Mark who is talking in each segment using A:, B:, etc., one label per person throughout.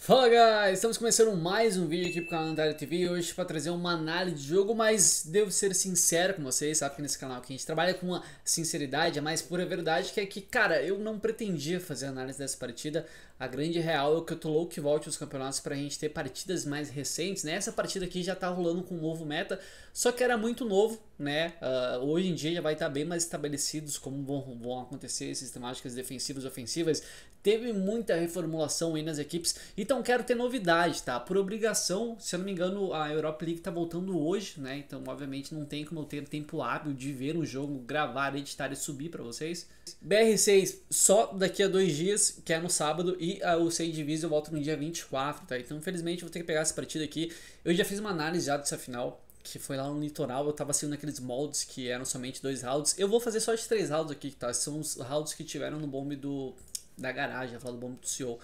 A: Fala guys, estamos começando mais um vídeo aqui pro canal Andario TV hoje para trazer uma análise de jogo, mas devo ser sincero com vocês, sabe que nesse canal aqui a gente trabalha com uma sinceridade, a é mais pura verdade, que é que, cara, eu não pretendia fazer análise dessa partida, a grande real é que eu tô louco que volte os campeonatos pra gente ter partidas mais recentes, né? Essa partida aqui já tá rolando com um novo meta, só que era muito novo, né? Uh, hoje em dia já vai estar tá bem mais estabelecidos como vão, vão acontecer essas temáticas defensivas e ofensivas. Teve muita reformulação aí nas equipes, então quero ter novidade, tá? Por obrigação, se eu não me engano, a Europa League tá voltando hoje, né? Então, obviamente, não tem como eu ter tempo hábil de ver o jogo, gravar, editar e subir para vocês. BR6 só daqui a dois dias, que é no sábado, e e a, ah, o Sage Division volta no dia 24, tá? Então, infelizmente, vou ter que pegar essa partida aqui. Eu já fiz uma análise já dessa final, que foi lá no litoral, eu tava sendo aqueles moldes que eram somente dois rounds. Eu vou fazer só de três rounds aqui, tá? São os rounds que tiveram no bombe do, da garagem, falar do bombe do CEO.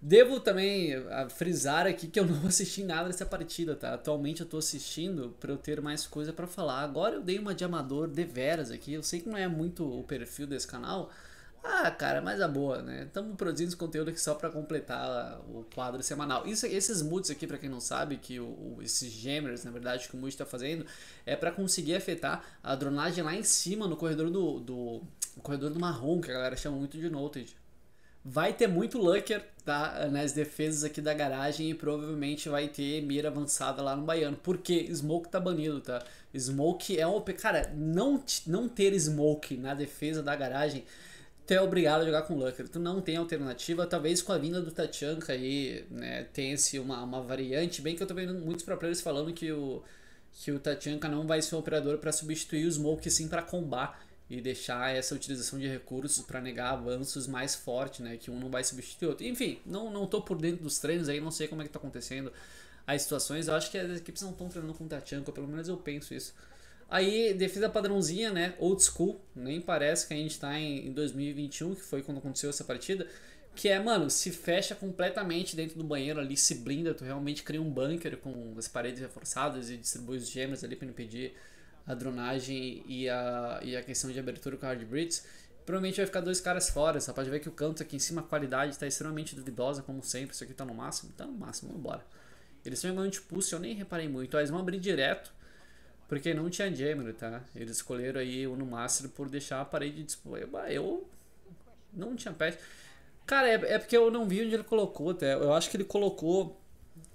A: Devo também ah, frisar aqui que eu não assisti nada dessa partida, tá? Atualmente eu tô assistindo para eu ter mais coisa para falar. Agora eu dei uma de amador de veras aqui. Eu sei que não é muito o perfil desse canal, ah, cara, mas a boa, né? Estamos produzindo esse conteúdo aqui só para completar o quadro semanal. Isso, esses moods aqui, para quem não sabe, que o, o, esses jammers, na verdade, que o Mood está fazendo, é para conseguir afetar a dronagem lá em cima, no corredor do, do corredor do marrom, que a galera chama muito de noted. Vai ter muito Lucker tá, nas defesas aqui da garagem e provavelmente vai ter mira avançada lá no baiano. Porque Smoke tá banido, tá? Smoke é um. Cara, não, não ter Smoke na defesa da garagem tu é obrigado a jogar com Lucker. Tu não tem alternativa. Talvez com a vinda do Tachanka aí, né, tenha-se uma, uma variante. Bem que eu tô vendo muitos pro players falando que o, que o Tachanka não vai ser um operador para substituir o Smoke, sim para combar e deixar essa utilização de recursos para negar avanços mais forte, né, que um não vai substituir o outro. Enfim, não, não tô por dentro dos treinos aí, não sei como é que tá acontecendo as situações. Eu acho que as equipes não estão treinando com o Tachanka, pelo menos eu penso isso. Aí, defesa padrãozinha, né? Old school. Nem parece que a gente tá em, em 2021, que foi quando aconteceu essa partida. Que é, mano, se fecha completamente dentro do banheiro ali, se blinda, tu realmente cria um bunker com as paredes reforçadas e distribui os gêmeos ali para impedir a dronagem e a, e a questão de abertura com hard blitz. Provavelmente vai ficar dois caras fora, só pode ver que o canto aqui em cima, a qualidade está extremamente duvidosa, como sempre. Isso aqui tá no máximo, tá no máximo, vambora. Eles estão jogando de pulse, eu nem reparei muito. Ó, eles vão abrir direto porque não tinha Jammer, tá? Eles escolheram aí o no Master por deixar a parede disponível. Eu não tinha patch. Cara, é, é porque eu não vi onde ele colocou até. Tá? Eu acho que ele colocou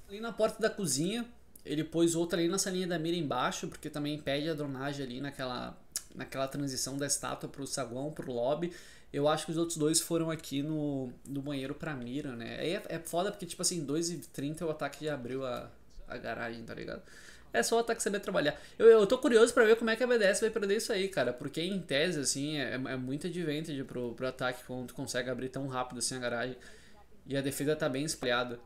A: ali na porta da cozinha. Ele pôs outra ali na salinha da mira embaixo, porque também impede a dronagem ali naquela, naquela transição da estátua pro saguão, pro lobby. Eu acho que os outros dois foram aqui no, no banheiro pra mira, né? É, é foda porque, tipo assim, 2h30 o ataque já abriu a, a garagem, tá ligado? é só o ataque saber trabalhar. Eu, eu tô curioso para ver como é que a BDS vai perder isso aí, cara, porque em tese, assim, é, é muito advantage pro, pro ataque quando tu consegue abrir tão rápido assim a garagem e a defesa tá bem espelhada.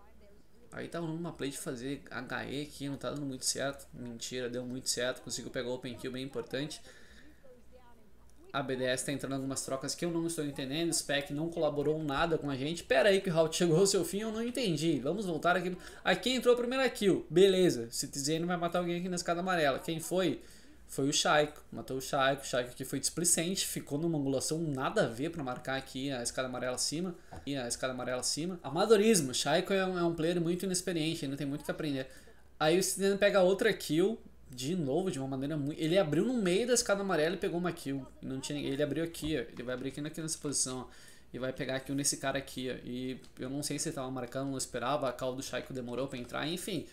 A: Aí tá rolando uma play de fazer HE que não tá dando muito certo. Mentira, deu muito certo. Conseguiu pegar o open kill bem importante a BDS está entrando em algumas trocas que eu não estou entendendo, o SPEC não colaborou nada com a gente. Pera aí que o Halt chegou ao seu fim, eu não entendi. Vamos voltar aqui. Aqui entrou a primeira kill, beleza. Citizen vai matar alguém aqui na escada amarela. Quem foi? Foi o Shaiko, matou o Shaiko, o Shaiko aqui foi displicente, ficou numa angulação nada a ver para marcar aqui a escada amarela acima, e a escada amarela acima. Amadorismo, Shaiko é um, é um player muito inexperiente, ainda tem muito que aprender. Aí o Citizen pega outra kill, de novo, de uma maneira muito. Ele abriu no meio da escada amarela e pegou uma kill. Não tinha... Ele abriu aqui, ó. Ele vai abrir aqui nessa posição, ó. E vai pegar aqui nesse cara aqui, ó. E eu não sei se ele tava marcando, não esperava. A call do Shaiko demorou pra entrar, enfim.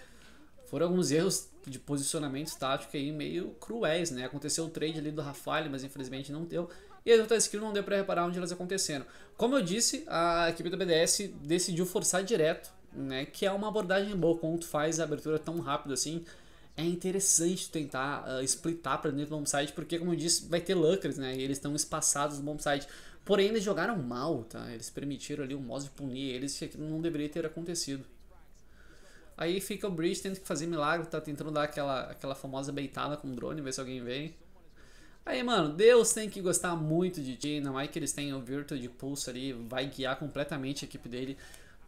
A: Foram alguns erros de posicionamento tático aí meio cruéis, né? Aconteceu o trade ali do Rafael, mas infelizmente não deu. E as outras kills não deu pra reparar onde elas aconteceram. Como eu disse, a equipe do BDS decidiu forçar direto, né? Que é uma abordagem boa quando tu faz a abertura tão rápido assim é interessante tentar uh, ah, splitar para dentro do bom site, porque, como eu disse, vai ter lucres, né? E eles estão espaçados no bom site. Porém, eles jogaram mal, tá? Eles permitiram ali o Moz punir eles, que não deveria ter acontecido. Aí fica o Bridge tendo que fazer milagre, tá tentando dar aquela, aquela famosa beitada com o drone, ver se alguém vem. Aí, mano, Deus tem que gostar muito de ti, não é que eles tenham o Virtual de Pulse ali, vai guiar completamente a equipe dele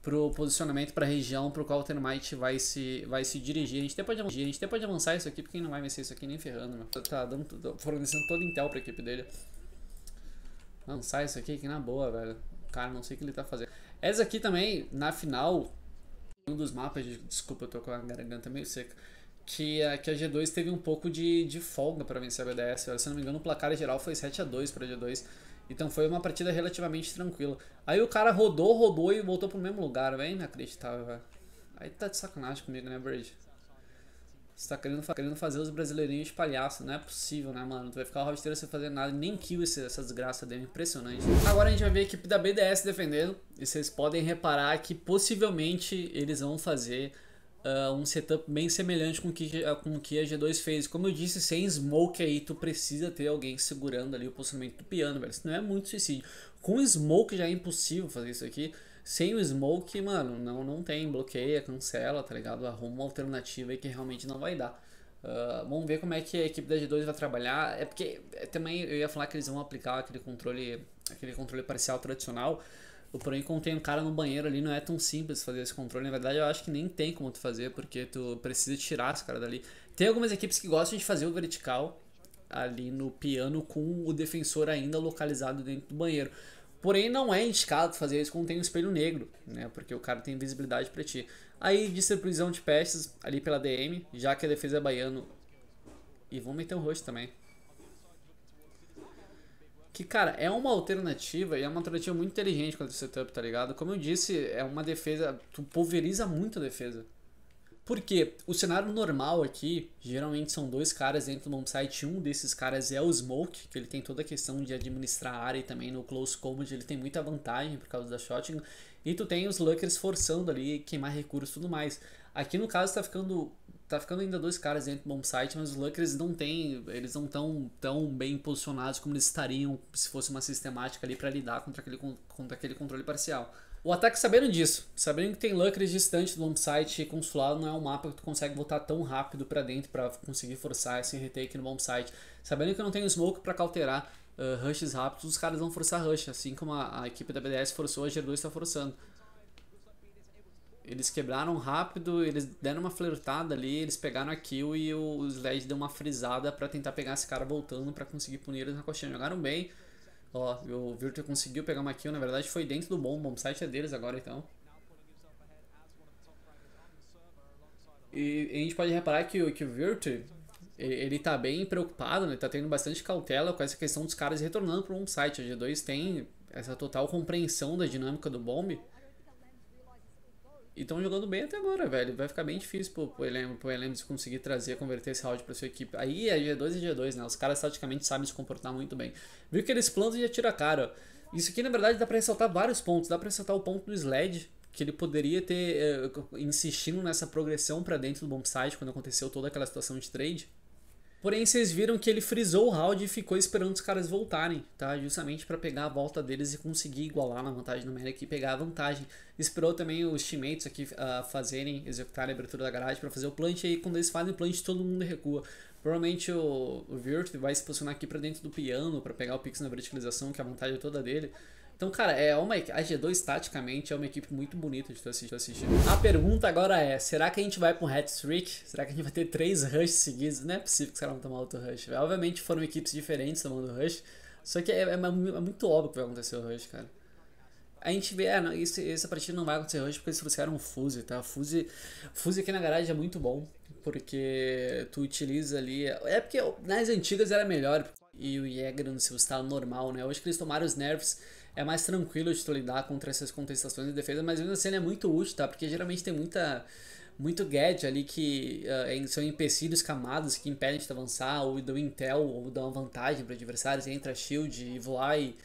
A: pro posicionamento, pra região pro qual o Termite vai se, vai se dirigir. A gente até pode, a gente até pode avançar isso aqui, porque não vai vencer isso aqui nem ferrando, meu. Tá, tá dando, fornecendo todo intel pra equipe dele. Avançar isso aqui, que na boa, velho. Cara, não sei o que ele tá fazendo. Essa aqui também, na final, um dos mapas, desculpa, eu tô com a garganta meio seca, que a, que a G2 teve um pouco de, de folga pra vencer a BDS, Se não me engano, o placar geral foi 7 a 2 pra G2. Então foi uma partida relativamente tranquila. Aí o cara rodou, rodou e voltou pro mesmo lugar, velho. É inacreditável, velho. Aí tá de sacanagem comigo, né, bridge Você tá querendo, querendo fazer os brasileirinhos de palhaço. Não é possível, né, mano? Tu vai ficar o rosteiro sem fazer nada. Nem kill esse, essa desgraça dele. Impressionante. Agora a gente vai ver a equipe da BDS defendendo. E vocês podem reparar que possivelmente eles vão fazer uh, um setup bem semelhante com que, ah, com que a G2 fez. Como eu disse, sem smoke aí tu precisa ter alguém segurando ali o posicionamento do piano, velho. Isso não é muito suicídio. Com smoke já é impossível fazer isso aqui. Sem o smoke, mano, não, não tem. Bloqueia, cancela, tá ligado? Arruma uma alternativa aí que realmente não vai dar. Uh, vamos ver como é que a equipe da G2 vai trabalhar. É porque é, também eu ia falar que eles vão aplicar aquele controle, aquele controle parcial tradicional, eu, porém, encontrei um cara no banheiro ali, não é tão simples fazer esse controle. Na verdade, eu acho que nem tem como tu fazer, porque tu precisa tirar esse cara dali. Tem algumas equipes que gostam de fazer o vertical ali no piano com o defensor ainda localizado dentro do banheiro. Porém, não é indicado fazer isso quando tem um espelho negro, né? Porque o cara tem visibilidade para ti. Aí, distribuição de peças ali pela DM, já que a defesa é baiano. E vou meter um rosto também. Que, cara, é uma alternativa e é uma alternativa muito inteligente contra o setup, tá ligado? Como eu disse, é uma defesa. Tu pulveriza muito a defesa. Porque o cenário normal aqui, geralmente são dois caras dentro do site. Um desses caras é o Smoke, que ele tem toda a questão de administrar a área e também no close combat ele tem muita vantagem por causa da shotgun. E tu tem os Luckers forçando ali, queimar recursos e tudo mais. Aqui no caso tá ficando tá ficando ainda dois caras dentro do bomb site, mas os Luckers não tem, eles não tão tão bem posicionados como eles estariam se fosse uma sistemática ali para lidar contra aquele, contra aquele controle parcial. O ataque sabendo disso, sabendo que tem Luckers distante do bomb site consulado, não é um mapa que tu consegue voltar tão rápido para dentro para conseguir forçar esse retake no bomb site. Sabendo que não tem smoke para cauterar uh, rushes rápidos, os caras vão forçar rush, assim como a, a equipe da BDS forçou, a G2 está forçando. Eles quebraram rápido, eles deram uma flertada ali, eles pegaram a kill e o, Sledge deu uma frisada para tentar pegar esse cara voltando para conseguir punir eles na coxinha. Jogaram bem. Ó, o Virtua conseguiu pegar uma kill, na verdade foi dentro do bom, o site é deles agora então. E, a gente pode reparar que, que o Virtua, ele, ele tá bem preocupado, né? Ele tá tendo bastante cautela com essa questão dos caras retornando pro site. A G2 tem essa total compreensão da dinâmica do bomb. E estão jogando bem até agora, velho. Vai ficar bem difícil pro, pro Elem, pro conseguir trazer, converter esse round pra sua equipe. Aí é G2 e G2, né? Os caras taticamente sabem se comportar muito bem. Viu que eles plantam e atira a cara. Isso aqui, na verdade, dá pra ressaltar vários pontos. Dá pra ressaltar o ponto do Sled, que ele poderia ter é, insistindo nessa progressão para dentro do bombsite quando aconteceu toda aquela situação de trade Porém, vocês viram que ele frisou o round e ficou esperando os caras voltarem, tá? Justamente para pegar a volta deles e conseguir igualar na vantagem numérica e pegar a vantagem. Esperou também os teammates aqui uh, fazerem, executar a abertura da garagem para fazer o plant. E aí, quando eles fazem o plant, todo mundo recua. Provavelmente o, o Virt vai se posicionar aqui para dentro do piano para pegar o Pix na verticalização, que é a vontade toda dele. Então, cara, é uma, a G2 taticamente é uma equipe muito bonita de tu assistir, assistir. A pergunta agora é: será que a gente vai pra um hat-trick? Será que a gente vai ter três rushes seguidos? Não é possível que os caras vão tomar outro rush. Obviamente foram equipes diferentes tomando rush, só que é, é, é, é muito óbvio que vai acontecer o rush, cara. A gente vê, é, não, esse, essa partida não vai acontecer hoje porque eles trouxeram um Fuse, tá? Fuse, Fuse aqui na garagem é muito bom porque tu utiliza ali. É porque nas antigas era melhor. E o Jäger no seu estado tá normal, né? Hoje que eles tomaram os nerfs, é mais tranquilo de tu lidar contra essas contestações de defesa, mas mesmo assim ele é muito útil, tá? Porque geralmente tem muita. Muito gadget ali que uh, são empecilhos, camadas que impedem de avançar, ou dão intel, ou dão vantagem para adversários, entra shield e e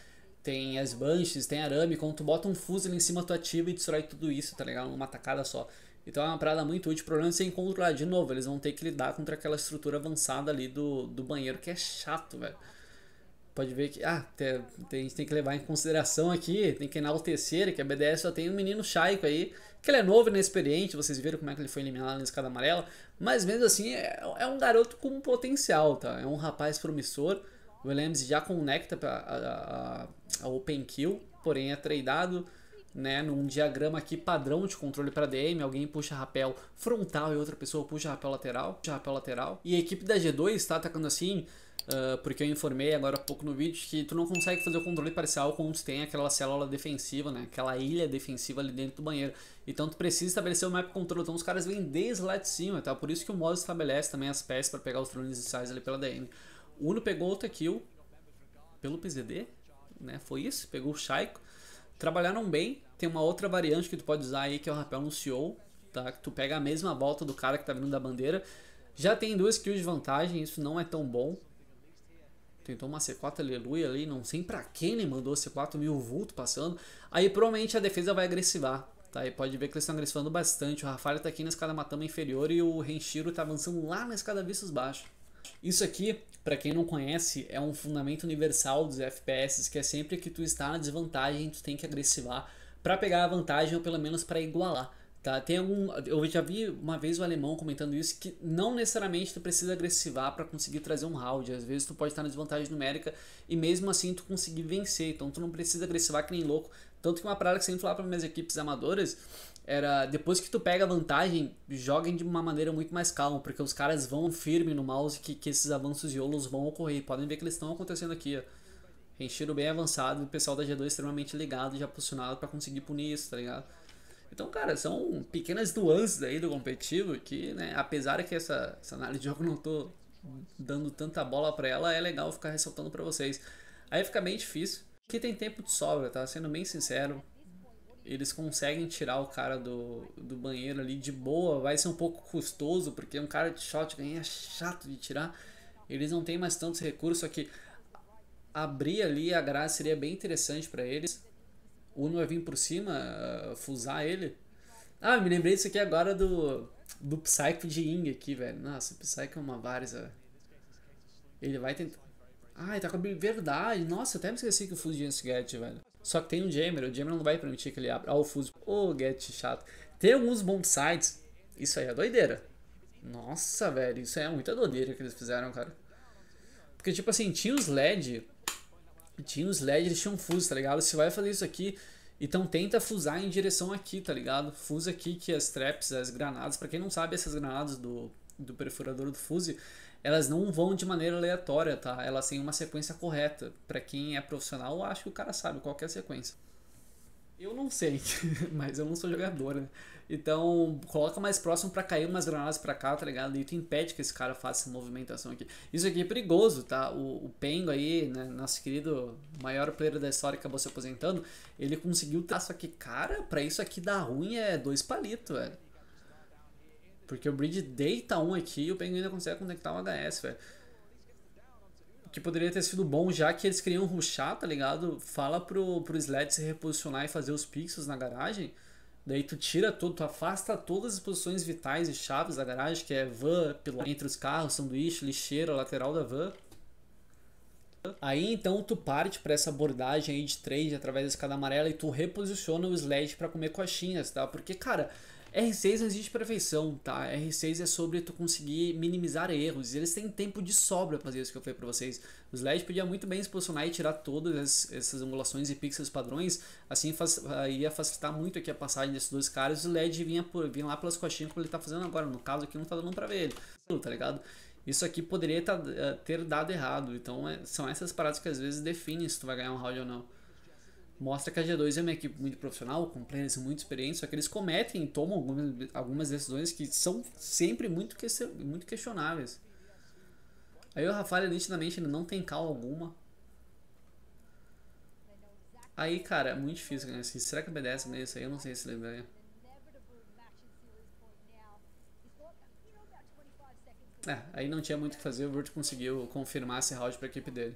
A: tem as banches, tem arame, quando tu bota um fuzil em cima tu ativa e destrói tudo isso, tá legal? Uma tacada só. Então é uma parada muito útil. O problema é você encontrar lá de novo. Eles vão ter que lidar contra aquela estrutura avançada ali do, do banheiro que é chato, velho. Pode ver que. Ah, tem, tem, a gente tem que levar em consideração aqui, tem que enaltecer que a BDS só tem um menino chaico aí, que ele é novo e inexperiente, vocês viram como é que ele foi eliminado na escada amarela. Mas mesmo assim, é, é um garoto com potencial, tá? É um rapaz promissor. O Williams já conecta a, a, a Open Kill, porém é treinado né, num diagrama aqui padrão de controle para DM, alguém puxa rapel frontal e outra pessoa puxa rapel lateral, puxa rapel lateral. E a equipe da G2 está atacando tá assim, uh, porque eu informei agora há pouco no vídeo que tu não consegue fazer o controle parcial quando tu tem aquela célula defensiva, né, aquela ilha defensiva ali dentro do banheiro. Então tu precisa estabelecer o map controle então os caras vêm desde lá de cima, tá? Por isso que o modo estabelece também as peças para pegar os drones iniciais ali pela DM. Uno pegou outra kill pelo PZD, né? Foi isso, pegou o Shaiko Trabalharam bem. Tem uma outra variante que tu pode usar aí, que é o rapel no CEO, tá? Que tu pega a mesma volta do cara que tá vindo da bandeira. Já tem duas kills de vantagem, isso não é tão bom. Tentou uma C4, aleluia, ali, não sei pra quem ele mandou C4 mil vulto passando. Aí provavelmente a defesa vai agressivar, tá? E pode ver que eles estão agressivando bastante. O Rafael tá aqui na escada matama inferior e o Renshiro tá avançando lá na escada vistos baixos. Isso aqui, para quem não conhece, é um fundamento universal dos FPS, que é sempre que tu está na desvantagem, tu tem que agressivar para pegar a vantagem ou pelo menos para igualar. Tá? Tem algum, eu já vi uma vez o alemão comentando isso que não necessariamente tu precisa agressivar para conseguir trazer um round. Às vezes tu pode estar na desvantagem numérica e mesmo assim tu conseguir vencer. Então tu não precisa agressivar que nem louco. Tanto que uma parada que sempre falar para minhas equipes amadoras era depois que tu pega vantagem, joguem de uma maneira muito mais calma, porque os caras vão firme no mouse que, que esses avanços de Olos vão ocorrer. Podem ver que eles estão acontecendo aqui, ó. bem avançado, o pessoal da G2 extremamente ligado, já posicionado para conseguir punir isso, tá ligado? Então, cara, são pequenas nuances aí do competitivo que, né, apesar que essa, essa análise de jogo não tô dando tanta bola para ela, é legal ficar ressaltando para vocês. Aí fica bem difícil, que tem tempo de sobra, tá? Sendo bem sincero, eles conseguem tirar o cara do, do banheiro ali de boa. Vai ser um pouco custoso, porque um cara de shotgun é chato de tirar. Eles não têm mais tantos recursos, só que abrir ali a graça seria bem interessante para eles. O Uno vai vir por cima, uh, fusar ele. Ah, me lembrei disso aqui agora do, do Psycho de Ing aqui, velho. Nossa, o Psycho é uma várzea. Ele vai tentar. Ai, tá com a verdade. Nossa, eu até me esqueci que o tinha de get, velho. Só que tem o jammer, o jammer não vai permitir que ele abra. Ah, o Fuse. Ô, oh, get chato. Tem alguns bons Isso aí é doideira. Nossa, velho, isso aí é muita doideira que eles fizeram, cara. Porque, tipo assim, tinha os LED. Tinha os LED, eles tinham Fuse, tá ligado? Você vai fazer isso aqui. Então tenta fusar em direção aqui, tá ligado? Fusa aqui que as traps, as granadas, para quem não sabe, essas granadas do, do perfurador do fuse, elas não vão de maneira aleatória, tá? Elas têm uma sequência correta. Para quem é profissional, acho que o cara sabe qual é a sequência. Eu não sei, mas eu não sou jogador, né? Então, coloca mais próximo para cair umas granadas para cá, tá ligado? E tu impede que esse cara faça essa movimentação aqui. Isso aqui é perigoso, tá? O, o Pengo aí, né? nosso querido maior player da história, que acabou se aposentando. Ele conseguiu traço aqui, cara, para isso aqui dar ruim é dois palitos, velho. Porque o Bridge deita um aqui e o Penguin ainda consegue conectar um HS, velho. Que poderia ter sido bom, já que eles queriam ruxar, tá ligado? Fala pro, pro Sled se reposicionar e fazer os pixels na garagem. Daí tu tira tudo, tu afasta todas as posições vitais e chaves da garagem, que é van, entre os carros, sanduíche, lixeira, lateral da van. Aí então tu parte para essa abordagem aí de trade através da escada amarela e tu reposiciona o Sled para comer coxinhas, tá? Porque, cara, R6 existe perfeição, tá? R6 é sobre tu conseguir minimizar erros. Eles têm tempo de sobra pra fazer isso que eu falei pra vocês. Os LEDs podiam muito bem se posicionar e tirar todas essas angulações e pixels padrões. Assim eh, ia facilitar muito aqui a passagem desses dois caras. O LED vinha, por, vinha lá pelas coxinhas como ele tá fazendo agora. No caso aqui não tá dando pra ver ele, tá ligado? Isso aqui poderia tá, eh, ter dado errado. Então é, são essas paradas que às vezes definem se tu vai ganhar um round ou não mostra que a G2 é uma equipe muito profissional, com players muito experientes, só que eles cometem e tomam algumas, algumas decisões que são sempre muito, que, muito questionáveis. Aí o Rafael, nitidamente, ele não tem cal alguma. Aí, cara, é muito difícil ganhar né? que isso. Será que obedece é mesmo? Aí eu não sei se ele ganha. É, aí não tinha muito o que fazer, o Brute conseguiu confirmar esse round para a equipe dele.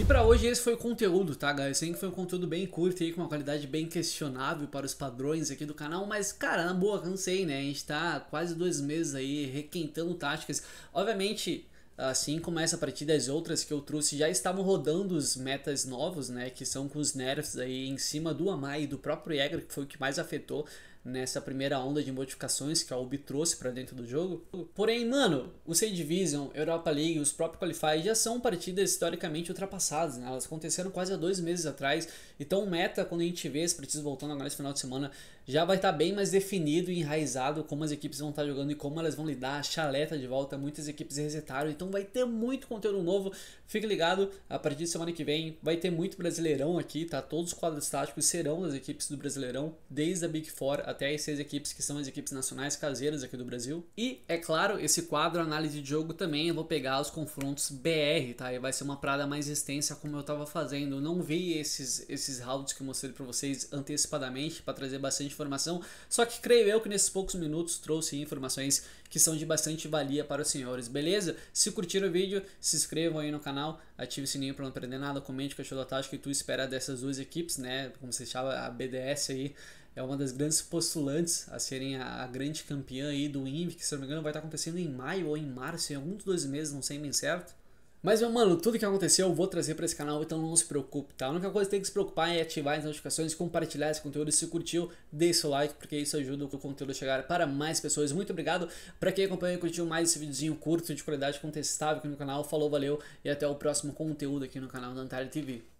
A: E para hoje esse foi o conteúdo, tá, galera? que foi um conteúdo bem curto e com uma qualidade bem questionável para os padrões aqui do canal, mas, cara, na boa, cansei, né? A gente tá quase dois meses aí requentando táticas. Obviamente, assim como essa partida as outras que eu trouxe já estavam rodando os metas novos, né, que são com os nerfs aí em cima do Amai e do próprio Jäger, que foi o que mais afetou nessa primeira onda de modificações que a Ubi trouxe para dentro do jogo. Porém, mano, o C Division, Europa League, os próprios Qualify já são partidas historicamente ultrapassadas, né? Elas aconteceram quase há dois meses atrás, então o meta, quando a gente vê esse partidos voltando agora esse final de semana, já vai estar tá bem mais definido e enraizado como as equipes vão estar tá jogando e como elas vão lidar, a chaleta de volta, muitas equipes resetaram, então vai ter muito conteúdo novo, fique ligado, a partir de semana que vem vai ter muito Brasileirão aqui, tá? Todos os quadros táticos serão das equipes do Brasileirão, desde a Big Four até até as seis equipes que são as equipes nacionais caseiras aqui do Brasil. E, é claro, esse quadro análise de jogo também eu vou pegar os confrontos BR, tá? E vai ser uma prada mais extensa como eu tava fazendo. não vi esses, esses rounds que eu mostrei pra vocês antecipadamente para trazer bastante informação, só que creio eu que nesses poucos minutos trouxe informações que são de bastante valia para os senhores, beleza? Se curtiram o vídeo, se inscrevam aí no canal, ative o sininho para não perder nada, comente o que achou da tática que tu espera dessas duas equipes, né? Como você chama, a BDS aí, é uma das grandes postulantes a serem a, a grande campeã aí do INVI, que se não me engano vai estar tá acontecendo em maio ou em março, em algum dos dois meses, não sei bem certo. Mas, meu mano, tudo que aconteceu eu vou trazer para esse canal, então não se preocupe, tá? A única coisa que tem que se preocupar é ativar as notificações, compartilhar esse conteúdo. Se curtiu, deixa o like, porque isso ajuda o conteúdo a chegar para mais pessoas. Muito obrigado para quem acompanhou e curtiu mais esse videozinho curto, de qualidade, contestável aqui no canal. Falou, valeu e até o próximo conteúdo aqui no canal da Antares TV.